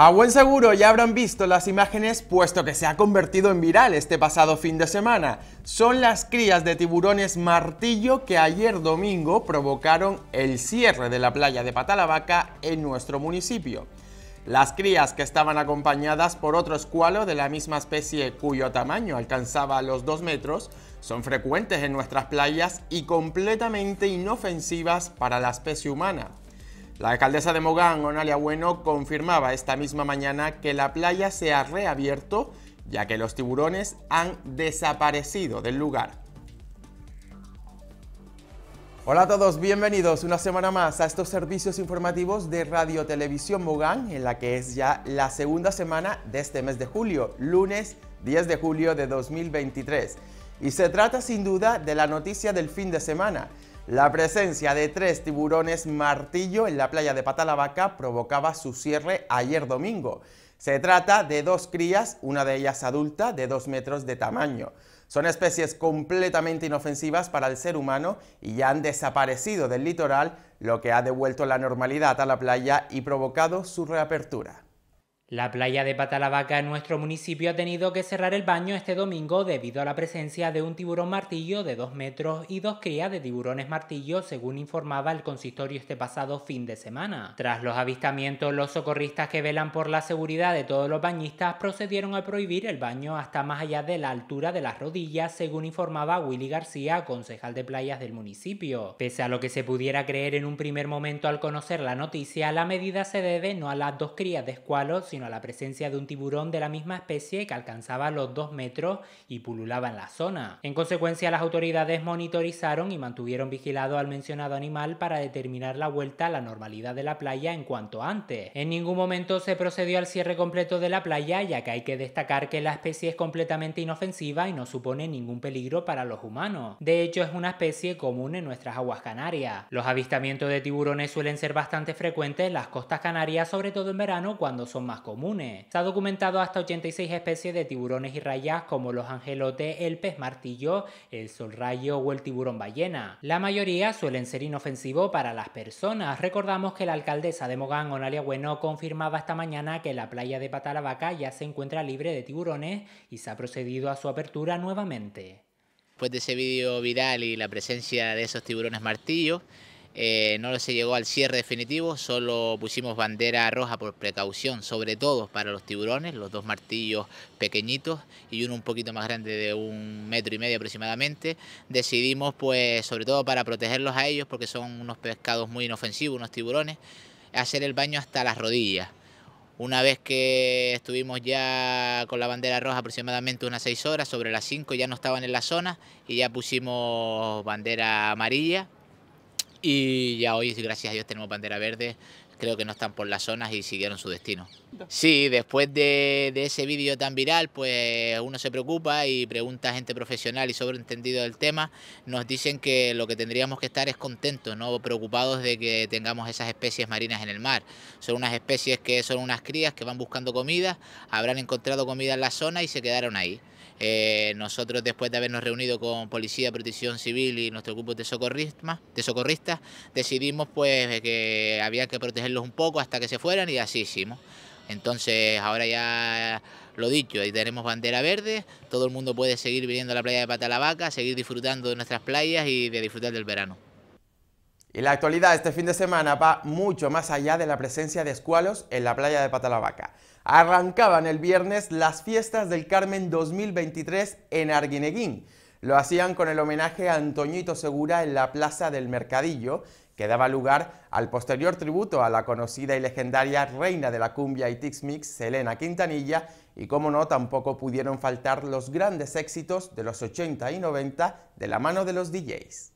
A buen seguro ya habrán visto las imágenes puesto que se ha convertido en viral este pasado fin de semana. Son las crías de tiburones martillo que ayer domingo provocaron el cierre de la playa de Patalavaca en nuestro municipio. Las crías que estaban acompañadas por otro escualo de la misma especie cuyo tamaño alcanzaba los 2 metros son frecuentes en nuestras playas y completamente inofensivas para la especie humana. La alcaldesa de Mogán, Onalia Bueno, confirmaba esta misma mañana que la playa se ha reabierto ya que los tiburones han desaparecido del lugar. Hola a todos, bienvenidos una semana más a estos servicios informativos de Radio Televisión Mogán, en la que es ya la segunda semana de este mes de julio, lunes 10 de julio de 2023. Y se trata sin duda de la noticia del fin de semana, la presencia de tres tiburones martillo en la playa de Patalavaca provocaba su cierre ayer domingo. Se trata de dos crías, una de ellas adulta, de 2 metros de tamaño. Son especies completamente inofensivas para el ser humano y ya han desaparecido del litoral, lo que ha devuelto la normalidad a la playa y provocado su reapertura. La playa de Patalavaca en nuestro municipio ha tenido que cerrar el baño este domingo debido a la presencia de un tiburón martillo de 2 metros y dos crías de tiburones martillo, según informaba el consistorio este pasado fin de semana. Tras los avistamientos, los socorristas que velan por la seguridad de todos los bañistas procedieron a prohibir el baño hasta más allá de la altura de las rodillas, según informaba Willy García, concejal de playas del municipio. Pese a lo que se pudiera creer en un primer momento al conocer la noticia, la medida se debe no a las dos crías de escualos, sino a la presencia de un tiburón de la misma especie que alcanzaba los 2 metros y pululaba en la zona. En consecuencia, las autoridades monitorizaron y mantuvieron vigilado al mencionado animal para determinar la vuelta a la normalidad de la playa en cuanto antes. En ningún momento se procedió al cierre completo de la playa, ya que hay que destacar que la especie es completamente inofensiva y no supone ningún peligro para los humanos. De hecho, es una especie común en nuestras aguas canarias. Los avistamientos de tiburones suelen ser bastante frecuentes en las costas canarias, sobre todo en verano cuando son más comunes. Se ha documentado hasta 86 especies de tiburones y rayas como los angelotes, el pez martillo, el solrayo o el tiburón ballena. La mayoría suelen ser inofensivos para las personas. Recordamos que la alcaldesa de Mogán, Onalia Bueno, confirmaba esta mañana que la playa de Patalabaca ya se encuentra libre de tiburones y se ha procedido a su apertura nuevamente. Después de ese vídeo viral y la presencia de esos tiburones martillos, eh, no se llegó al cierre definitivo, solo pusimos bandera roja por precaución, sobre todo para los tiburones, los dos martillos pequeñitos y uno un poquito más grande de un metro y medio aproximadamente. Decidimos pues sobre todo para protegerlos a ellos porque son unos pescados muy inofensivos, unos tiburones, hacer el baño hasta las rodillas. Una vez que estuvimos ya con la bandera roja aproximadamente unas 6 horas, sobre las 5 ya no estaban en la zona y ya pusimos bandera amarilla y ya hoy, gracias a Dios, tenemos bandera verde. Creo que no están por las zonas y siguieron su destino. Sí, después de, ese vídeo tan viral, pues uno se preocupa y pregunta a gente profesional y sobreentendido del tema. Nos dicen que lo que tendríamos que estar es contentos, no preocupados de que tengamos esas especies marinas en el mar. Son unas especies que son unas crías que van buscando comida, habrán encontrado comida en la zona y se quedaron ahí. Eh, nosotros, después de habernos reunido con Policía, Protección Civil y nuestro grupo de, socorristas, de socorristas, decidimos pues que había que protegerlos un poco hasta que se fueran y así hicimos. Entonces, ahora ya lo dicho, ahí tenemos bandera verde, todo el mundo puede seguir viniendo a la playa de Patalabaca, seguir disfrutando de nuestras playas y de disfrutar del verano. Y la actualidad este fin de semana va mucho más allá de la presencia de escualos en la playa de Patalabaca. Arrancaban el viernes las fiestas del Carmen 2023 en Arguineguín. Lo hacían con el homenaje a Antoñito Segura en la Plaza del Mercadillo, que daba lugar al posterior tributo a la conocida y legendaria reina de la cumbia y tix-mix, Selena Quintanilla, y como no, tampoco pudieron faltar los grandes éxitos de los 80 y 90 de la mano de los DJs.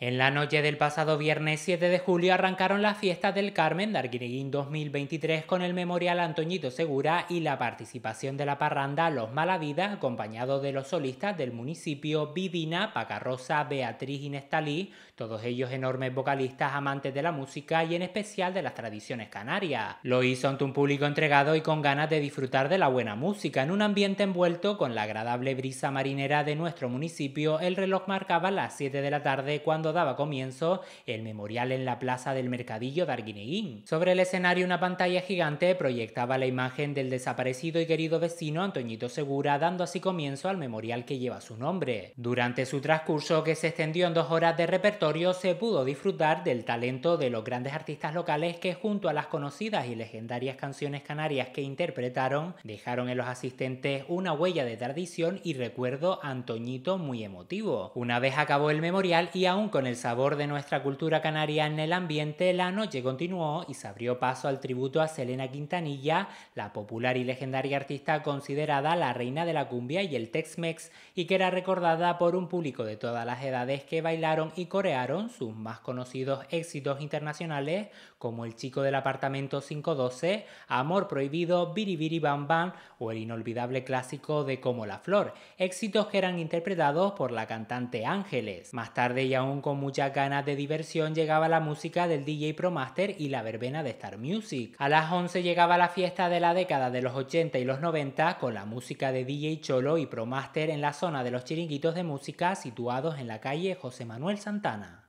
En la noche del pasado viernes 7 de julio arrancaron las fiestas del Carmen de 2023 con el memorial Antoñito Segura y la participación de la parranda Los Malavidas, acompañado de los solistas del municipio Vivina, Pacarrosa, Beatriz y Nestalí, todos ellos enormes vocalistas amantes de la música y en especial de las tradiciones canarias. Lo hizo ante un público entregado y con ganas de disfrutar de la buena música, en un ambiente envuelto con la agradable brisa marinera de nuestro municipio. El reloj marcaba las 7 de la tarde cuando daba comienzo el memorial en la plaza del mercadillo de Arguineguín. Sobre el escenario una pantalla gigante proyectaba la imagen del desaparecido y querido vecino Antoñito Segura, dando así comienzo al memorial que lleva su nombre. Durante su transcurso, que se extendió en dos horas de repertorio, se pudo disfrutar del talento de los grandes artistas locales que junto a las conocidas y legendarias canciones canarias que interpretaron, dejaron en los asistentes una huella de tradición y recuerdo a Antoñito muy emotivo. Una vez acabó el memorial y aún con el sabor de nuestra cultura canaria en el ambiente, la noche continuó y se abrió paso al tributo a Selena Quintanilla, la popular y legendaria artista considerada la reina de la cumbia y el Tex-Mex, y que era recordada por un público de todas las edades que bailaron y corearon sus más conocidos éxitos internacionales, como El chico del apartamento 512, Amor prohibido, Biri Bam Bam o el inolvidable clásico de Como la flor, éxitos que eran interpretados por la cantante Ángeles. Más tarde y aún con muchas ganas de diversión llegaba la música del DJ Promaster y la verbena de Star Music. A las 11 llegaba la fiesta de la década de los 80 y los 90 con la música de DJ Cholo y Promaster en la zona de los chiringuitos de música situados en la calle José Manuel Santana.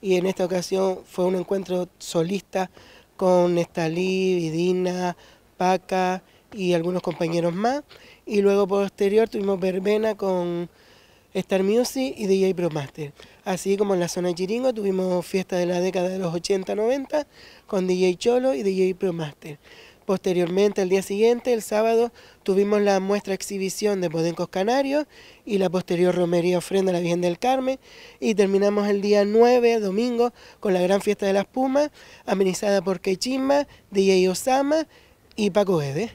y en esta ocasión fue un encuentro solista con Estalí, Vidina, Paca y algunos compañeros más. Y luego posterior tuvimos verbena con Star Music y DJ Pro Master... Así como en la zona de Chiringo tuvimos fiesta de la década de los 80-90 con DJ Cholo y DJ Pro Master... Posteriormente, al día siguiente, el sábado, tuvimos la muestra exhibición de Podencos Canarios y la posterior romería ofrenda a la Virgen del Carmen. Y terminamos el día 9, domingo, con la gran fiesta de las Pumas, amenizada por Quechimba, DJ Osama y Paco Ede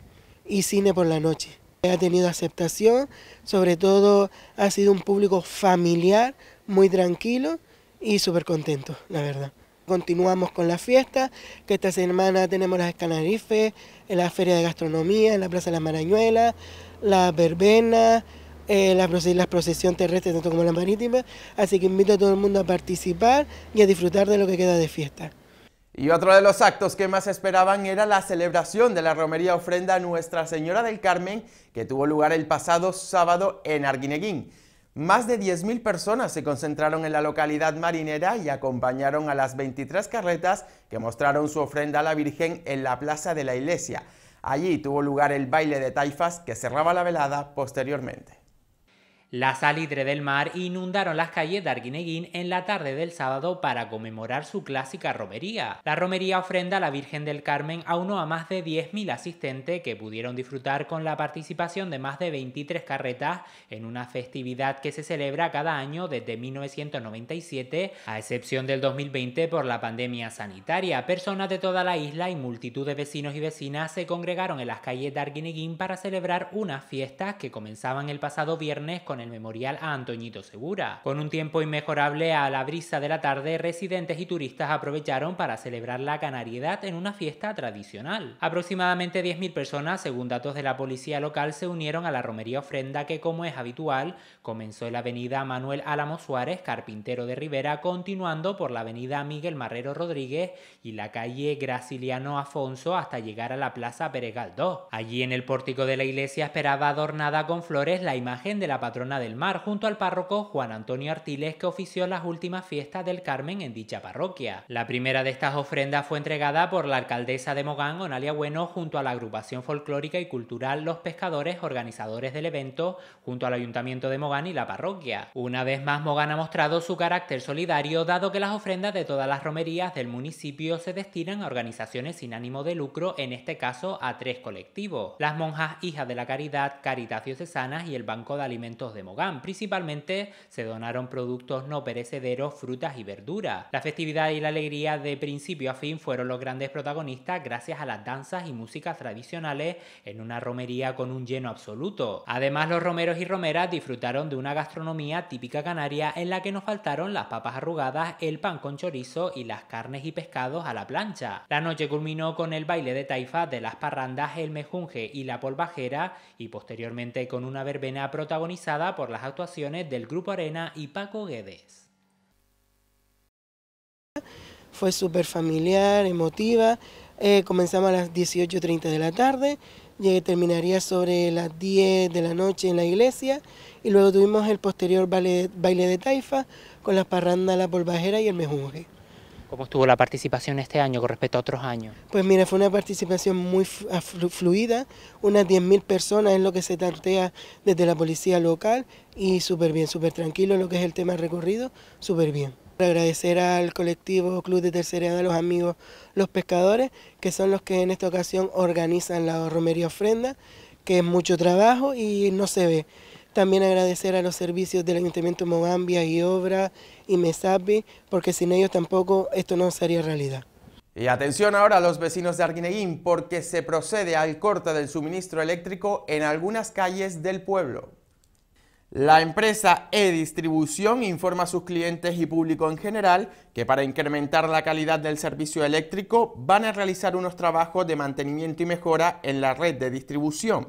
y Cine por la Noche. Ha tenido aceptación, sobre todo ha sido un público familiar, muy tranquilo y súper contento, la verdad. Continuamos con la fiesta, que esta semana tenemos las escanarifes, la feria de gastronomía, en la Plaza de las Marañuelas, la verbena, eh, las la procesión terrestre tanto como la marítima... Así que invito a todo el mundo a participar y a disfrutar de lo que queda de fiesta. Y otro de los actos que más esperaban era la celebración de la romería ofrenda a Nuestra Señora del Carmen, que tuvo lugar el pasado sábado en Arguineguín. Más de 10.000 personas se concentraron en la localidad marinera y acompañaron a las 23 carretas que mostraron su ofrenda a la Virgen en la plaza de la iglesia. Allí tuvo lugar el baile de taifas que cerraba la velada posteriormente. La salitre del mar inundaron las calles de Arguineguín en la tarde del sábado para conmemorar su clásica romería. La romería ofrenda a la Virgen del Carmen a uno a más de 10.000 asistentes que pudieron disfrutar con la participación de más de 23 carretas en una festividad que se celebra cada año desde 1997, a excepción del 2020 por la pandemia sanitaria. Personas de toda la isla y multitud de vecinos y vecinas se congregaron en las calles de Arguineguín para celebrar unas fiestas que comenzaban el pasado viernes con el memorial a Antoñito Segura. Con un tiempo inmejorable a la brisa de la tarde, residentes y turistas aprovecharon para celebrar la canariedad en una fiesta tradicional. Aproximadamente 10.000 personas, según datos de la policía local, se unieron a la romería ofrenda que, como es habitual, comenzó en la avenida Manuel Álamo Suárez, carpintero de Rivera, continuando por la avenida Miguel Marrero Rodríguez y la calle Graciliano Afonso hasta llegar a la plaza Peregal Allí en el pórtico de la iglesia esperaba adornada con flores la imagen de la patrona del Mar junto al párroco Juan Antonio Artiles que ofició las últimas fiestas del Carmen en dicha parroquia. La primera de estas ofrendas fue entregada por la alcaldesa de Mogán, Onalia Bueno, junto a la agrupación folclórica y cultural Los Pescadores, organizadores del evento, junto al ayuntamiento de Mogán y la parroquia. Una vez más, Mogán ha mostrado su carácter solidario, dado que las ofrendas de todas las romerías del municipio se destinan a organizaciones sin ánimo de lucro, en este caso a tres colectivos. Las monjas Hijas de la Caridad, Caritas Diocesanas y el Banco de Alimentos de Mogán. Principalmente se donaron productos no perecederos, frutas y verduras. La festividad y la alegría de principio a fin fueron los grandes protagonistas gracias a las danzas y músicas tradicionales en una romería con un lleno absoluto. Además, los romeros y romeras disfrutaron de una gastronomía típica canaria en la que nos faltaron las papas arrugadas, el pan con chorizo y las carnes y pescados a la plancha. La noche culminó con el baile de taifa de las parrandas, el mejunje y la polvajera y posteriormente con una verbena protagonizada por las actuaciones del Grupo Arena y Paco Guedes. Fue súper familiar, emotiva. Eh, comenzamos a las 18.30 de la tarde, y terminaría sobre las 10 de la noche en la iglesia y luego tuvimos el posterior baile, de taifa con la parranda, la polvajera y el mejunje. ¿Cómo estuvo la participación este año con respecto a otros años? Pues mira, fue una participación muy fluida, unas 10.000 personas es lo que se tantea desde la policía local y súper bien, súper tranquilo lo que es el tema recorrido, súper bien. Agradecer al colectivo Club de Tercera Edad, los amigos Los Pescadores, que son los que en esta ocasión organizan la romería ofrenda, que es mucho trabajo y no se ve. También agradecer a los servicios del Ayuntamiento de Mogambia y Obra y MESAPI, porque sin ellos tampoco esto no sería realidad. Y atención ahora a los vecinos de Arguineguín, porque se procede al corte del suministro eléctrico en algunas calles del pueblo. La empresa E-Distribución informa a sus clientes y público en general que para incrementar la calidad del servicio eléctrico van a realizar unos trabajos de mantenimiento y mejora en la red de distribución.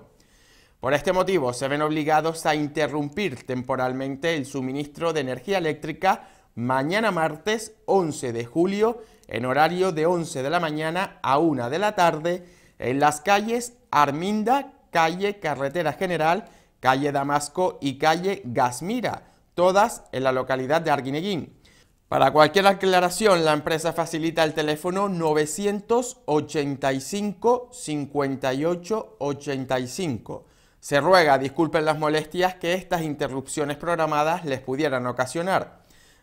Por este motivo, se ven obligados a interrumpir temporalmente el suministro de energía eléctrica mañana martes 11 de julio en horario de 11 de la mañana a 1 de la tarde en las calles Arminda, calle Carretera General, calle Damasco y calle Gasmira, todas en la localidad de Arguineguín. Para cualquier aclaración, la empresa facilita el teléfono 985 58 85. Se ruega disculpen las molestias que estas interrupciones programadas les pudieran ocasionar.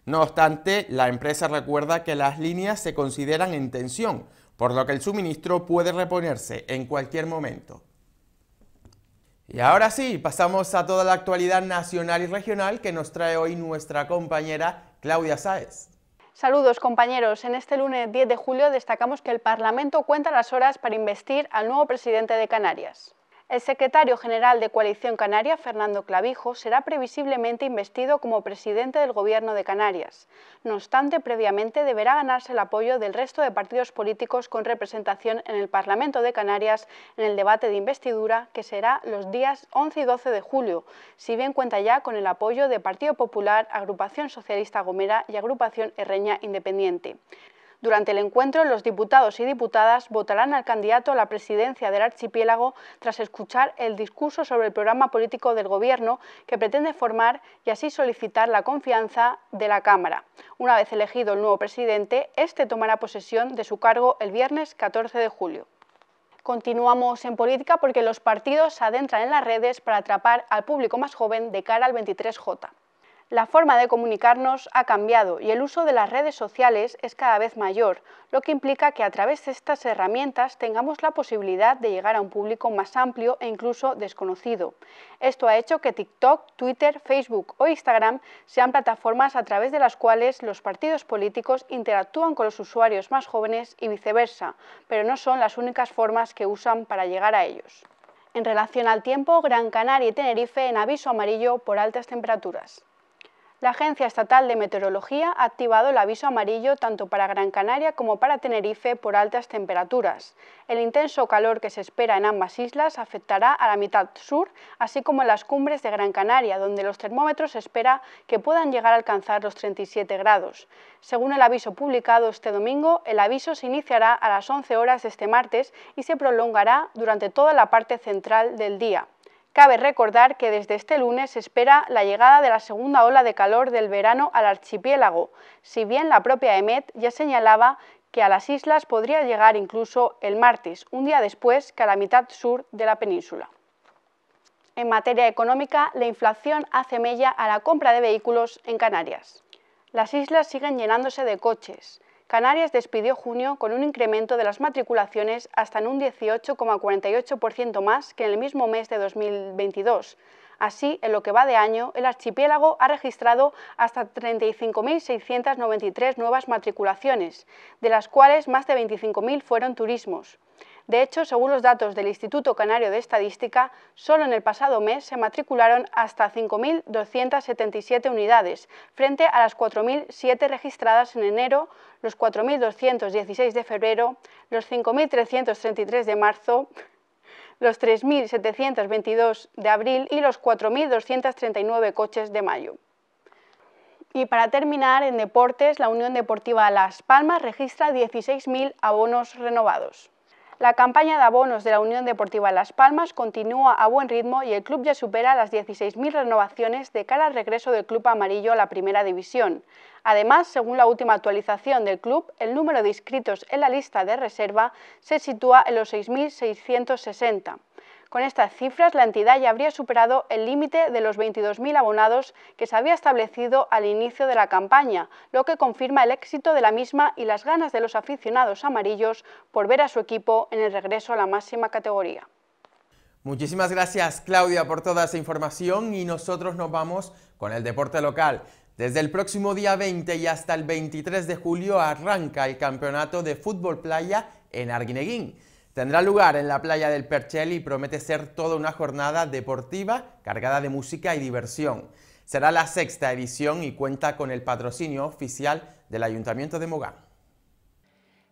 No obstante, la empresa recuerda que las líneas se consideran en tensión, por lo que el suministro puede reponerse en cualquier momento. Y ahora sí, pasamos a toda la actualidad nacional y regional que nos trae hoy nuestra compañera Claudia Sáez. Saludos compañeros. En este lunes 10 de julio destacamos que el Parlamento cuenta las horas para investir al nuevo presidente de Canarias. El secretario general de Coalición Canaria, Fernando Clavijo, será previsiblemente investido como presidente del Gobierno de Canarias. No obstante, previamente deberá ganarse el apoyo del resto de partidos políticos con representación en el Parlamento de Canarias en el debate de investidura que será los días 11 y 12 de julio, si bien cuenta ya con el apoyo de Partido Popular, Agrupación Socialista Gomera y Agrupación Herreña Independiente. Durante el encuentro, los diputados y diputadas votarán al candidato a la presidencia del archipiélago tras escuchar el discurso sobre el programa político del Gobierno que pretende formar y así solicitar la confianza de la Cámara. Una vez elegido el nuevo presidente, este tomará posesión de su cargo el viernes 14 de julio. Continuamos en política porque los partidos se adentran en las redes para atrapar al público más joven de cara al 23J. La forma de comunicarnos ha cambiado y el uso de las redes sociales es cada vez mayor, lo que implica que a través de estas herramientas tengamos la posibilidad de llegar a un público más amplio e incluso desconocido. Esto ha hecho que TikTok, Twitter, Facebook o Instagram sean plataformas a través de las cuales los partidos políticos interactúan con los usuarios más jóvenes y viceversa, pero no son las únicas formas que usan para llegar a ellos. En relación al tiempo, Gran Canaria y Tenerife en aviso amarillo por altas temperaturas la Agencia Estatal de Meteorología ha activado el aviso amarillo tanto para Gran Canaria como para Tenerife por altas temperaturas. El intenso calor que se espera en ambas islas afectará a la mitad sur, así como en las cumbres de Gran Canaria, donde los termómetros se espera que puedan llegar a alcanzar los 37 grados. Según el aviso publicado este domingo, el aviso se iniciará a las 11 horas de este martes y se prolongará durante toda la parte central del día. Cabe recordar que desde este lunes se espera la llegada de la segunda ola de calor del verano al archipiélago, si bien la propia EMET ya señalaba que a las islas podría llegar incluso el martes, un día después que a la mitad sur de la península. En materia económica, la inflación hace mella a la compra de vehículos en Canarias. Las islas siguen llenándose de coches. Canarias despidió junio con un incremento de las matriculaciones hasta en un 18,48% más que en el mismo mes de 2022. Así, en lo que va de año, el archipiélago ha registrado hasta 35.693 nuevas matriculaciones, de las cuales más de 25.000 fueron turismos. De hecho, según los datos del Instituto Canario de Estadística, solo en el pasado mes se matricularon hasta 5.277 unidades, frente a las 4.007 registradas en enero, los 4.216 de febrero, los 5.333 de marzo, los 3.722 de abril y los 4.239 coches de mayo. Y para terminar, en deportes, la Unión Deportiva Las Palmas registra 16.000 abonos renovados. La campaña de abonos de la Unión Deportiva Las Palmas continúa a buen ritmo y el club ya supera las 16.000 renovaciones de cara al regreso del club amarillo a la primera división. Además, según la última actualización del club, el número de inscritos en la lista de reserva se sitúa en los 6.660. Con estas cifras, la entidad ya habría superado el límite de los 22.000 abonados que se había establecido al inicio de la campaña, lo que confirma el éxito de la misma y las ganas de los aficionados amarillos por ver a su equipo en el regreso a la máxima categoría. Muchísimas gracias Claudia por toda esa información y nosotros nos vamos con el deporte local. Desde el próximo día 20 y hasta el 23 de julio arranca el campeonato de fútbol playa en Arguineguín. Tendrá lugar en la playa del Perchel y promete ser toda una jornada deportiva cargada de música y diversión. Será la sexta edición y cuenta con el patrocinio oficial del Ayuntamiento de Mogán.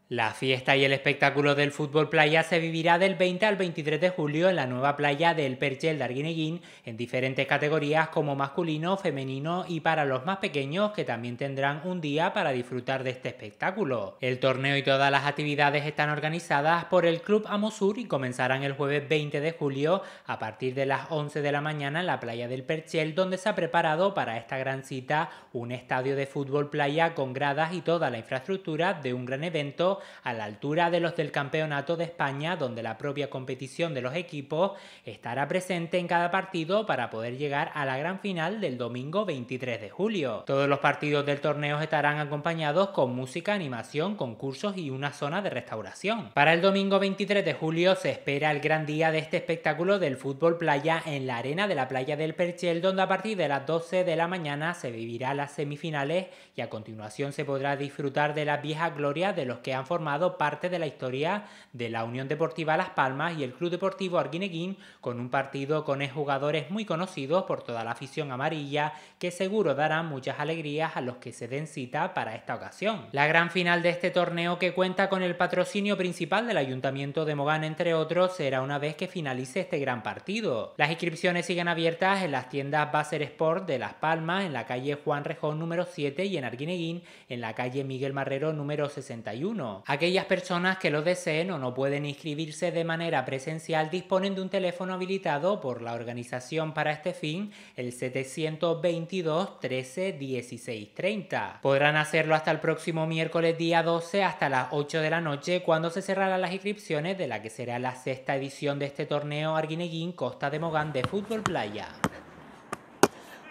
La fiesta y el espectáculo del fútbol playa se vivirá del 20 al 23 de julio en la nueva playa del Perchel de en diferentes categorías como masculino, femenino y para los más pequeños que también tendrán un día para disfrutar de este espectáculo. El torneo y todas las actividades están organizadas por el Club Amosur y comenzarán el jueves 20 de julio a partir de las 11 de la mañana en la playa del Perchel donde se ha preparado para esta gran cita un estadio de fútbol playa con gradas y toda la infraestructura de un gran evento a la altura de los del Campeonato de España, donde la propia competición de los equipos estará presente en cada partido para poder llegar a la gran final del domingo 23 de julio. Todos los partidos del torneo estarán acompañados con música, animación, concursos y una zona de restauración. Para el domingo 23 de julio se espera el gran día de este espectáculo del fútbol playa en la arena de la playa del Perchel, donde a partir de las 12 de la mañana se vivirá las semifinales y a continuación se podrá disfrutar de las vieja gloria de los que han formado parte de la historia de la Unión Deportiva Las Palmas y el Club Deportivo Arguineguín, con un partido con exjugadores muy conocidos por toda la afición amarilla, que seguro darán muchas alegrías a los que se den cita para esta ocasión. La gran final de este torneo, que cuenta con el patrocinio principal del Ayuntamiento de Mogán, entre otros, será una vez que finalice este gran partido. Las inscripciones siguen abiertas en las tiendas Baser Sport de Las Palmas, en la calle Juan Rejón número 7 y en Arguineguín, en la calle Miguel Marrero número 61. Aquellas personas que lo deseen o no pueden inscribirse de manera presencial disponen de un teléfono habilitado por la organización para este fin, el 722 13 16 30. Podrán hacerlo hasta el próximo miércoles día 12 hasta las 8 de la noche cuando se cerrarán las inscripciones de la que será la sexta edición de este torneo Arguineguín Costa de Mogán de Fútbol Playa.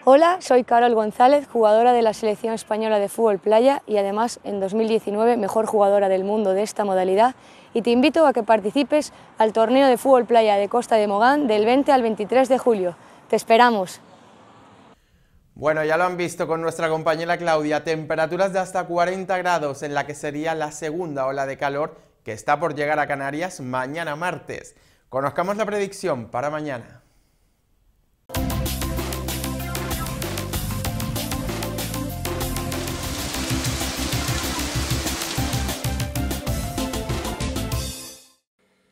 Hola, soy Carol González, jugadora de la selección española de fútbol playa y además en 2019 mejor jugadora del mundo de esta modalidad y te invito a que participes al torneo de fútbol playa de Costa de Mogán del 20 al 23 de julio. Te esperamos. Bueno, ya lo han visto con nuestra compañera Claudia, temperaturas de hasta 40 grados en la que sería la segunda ola de calor que está por llegar a Canarias mañana martes. Conozcamos la predicción para mañana.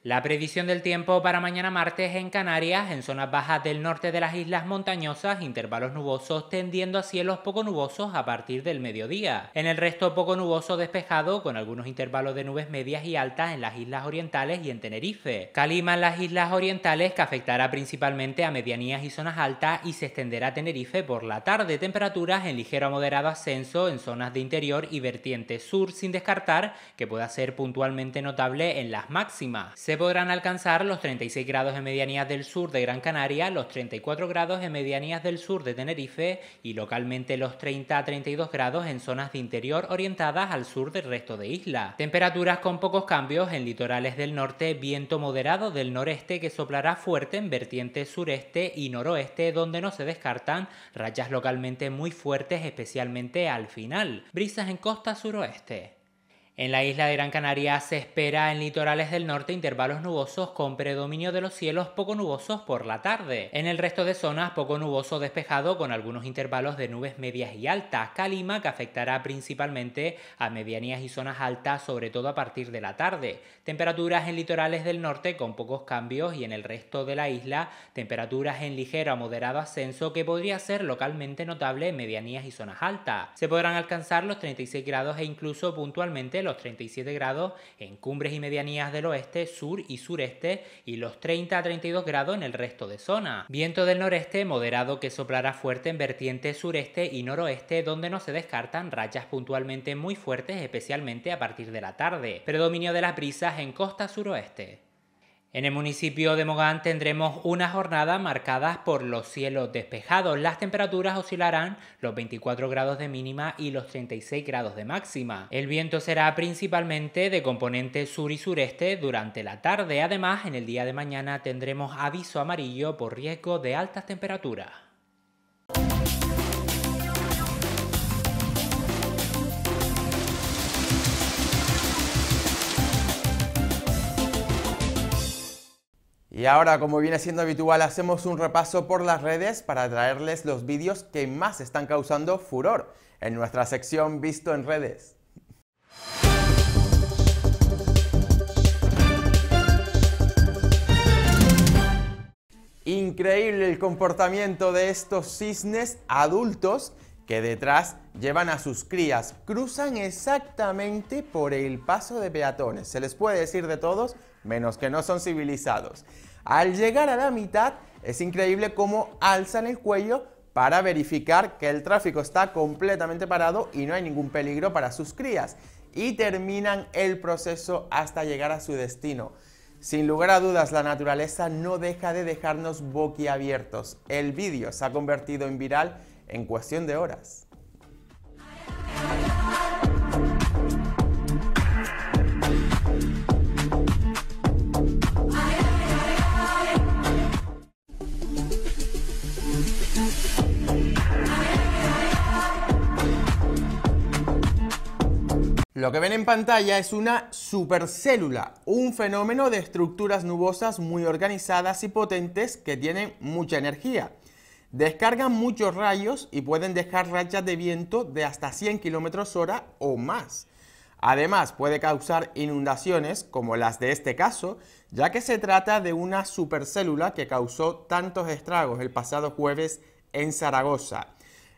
La previsión del tiempo para mañana martes en Canarias, en zonas bajas del norte de las islas montañosas, intervalos nubosos tendiendo a cielos poco nubosos a partir del mediodía. En el resto poco nuboso despejado, con algunos intervalos de nubes medias y altas en las islas orientales y en Tenerife. Calima en las islas orientales que afectará principalmente a medianías y zonas altas y se extenderá a Tenerife por la tarde. Temperaturas en ligero a moderado ascenso en zonas de interior y vertiente sur, sin descartar que pueda ser puntualmente notable en las máximas podrán alcanzar los 36 grados en medianías del sur de Gran Canaria, los 34 grados en medianías del sur de Tenerife y localmente los 30 a 32 grados en zonas de interior orientadas al sur del resto de isla. Temperaturas con pocos cambios en litorales del norte, viento moderado del noreste que soplará fuerte en vertientes sureste y noroeste donde no se descartan rayas localmente muy fuertes especialmente al final. Brisas en costa suroeste. En la isla de Gran Canaria se espera en litorales del norte intervalos nubosos con predominio de los cielos poco nubosos por la tarde. En el resto de zonas poco nuboso despejado con algunos intervalos de nubes medias y altas. Calima que afectará principalmente a medianías y zonas altas sobre todo a partir de la tarde. Temperaturas en litorales del norte con pocos cambios y en el resto de la isla temperaturas en ligero a moderado ascenso que podría ser localmente notable en medianías y zonas altas. Se podrán alcanzar los 36 grados e incluso puntualmente los 37 grados en cumbres y medianías del oeste, sur y sureste y los 30 a 32 grados en el resto de zona. Viento del noreste moderado que soplará fuerte en vertientes sureste y noroeste donde no se descartan rayas puntualmente muy fuertes especialmente a partir de la tarde. Predominio de las brisas en costa suroeste. En el municipio de Mogán tendremos una jornada marcada por los cielos despejados. Las temperaturas oscilarán los 24 grados de mínima y los 36 grados de máxima. El viento será principalmente de componente sur y sureste durante la tarde. Además, en el día de mañana tendremos aviso amarillo por riesgo de altas temperaturas. Y ahora, como viene siendo habitual, hacemos un repaso por las redes para traerles los vídeos que más están causando furor en nuestra sección Visto en redes. Increíble el comportamiento de estos cisnes adultos que detrás llevan a sus crías. Cruzan exactamente por el paso de peatones. Se les puede decir de todos, menos que no son civilizados. Al llegar a la mitad, es increíble cómo alzan el cuello para verificar que el tráfico está completamente parado y no hay ningún peligro para sus crías. Y terminan el proceso hasta llegar a su destino. Sin lugar a dudas, la naturaleza no deja de dejarnos boquiabiertos. El vídeo se ha convertido en viral en cuestión de horas. Lo que ven en pantalla es una supercélula, un fenómeno de estructuras nubosas muy organizadas y potentes que tienen mucha energía. Descargan muchos rayos y pueden dejar rachas de viento de hasta 100 km hora o más. Además, puede causar inundaciones como las de este caso, ya que se trata de una supercélula que causó tantos estragos el pasado jueves en Zaragoza.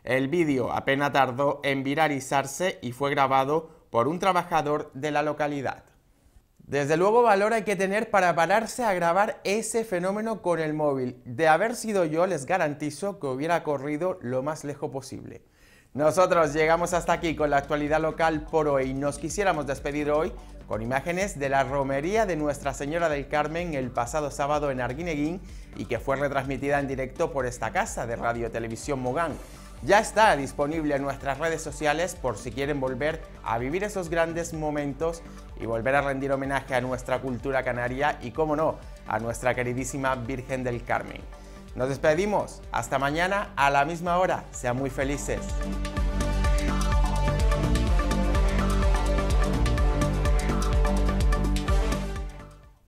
El vídeo apenas tardó en viralizarse y fue grabado por un trabajador de la localidad. Desde luego valor hay que tener para pararse a grabar ese fenómeno con el móvil. De haber sido yo, les garantizo que hubiera corrido lo más lejos posible. Nosotros llegamos hasta aquí con la actualidad local por hoy. Nos quisiéramos despedir hoy con imágenes de la romería de Nuestra Señora del Carmen el pasado sábado en Arguineguín y que fue retransmitida en directo por esta casa de Radio Televisión Mogán. Ya está disponible en nuestras redes sociales por si quieren volver a vivir esos grandes momentos y volver a rendir homenaje a nuestra cultura canaria y, cómo no, a nuestra queridísima Virgen del Carmen. Nos despedimos. Hasta mañana a la misma hora. Sean muy felices.